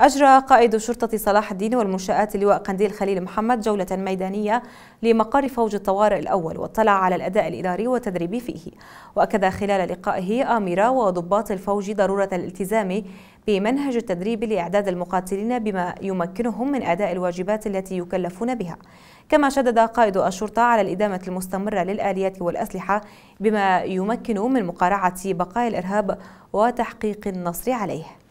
أجرى قائد شرطة صلاح الدين والمنشآت لواء قنديل خليل محمد جولة ميدانية لمقر فوج الطوارئ الأول واطلع على الأداء الإداري والتدريبي فيه وأكد خلال لقائه آميرة وضباط الفوج ضرورة الالتزام بمنهج التدريب لإعداد المقاتلين بما يمكنهم من أداء الواجبات التي يكلفون بها كما شدد قائد الشرطة على الإدامة المستمرة للآليات والأسلحة بما يمكن من مقارعة بقايا الإرهاب وتحقيق النصر عليه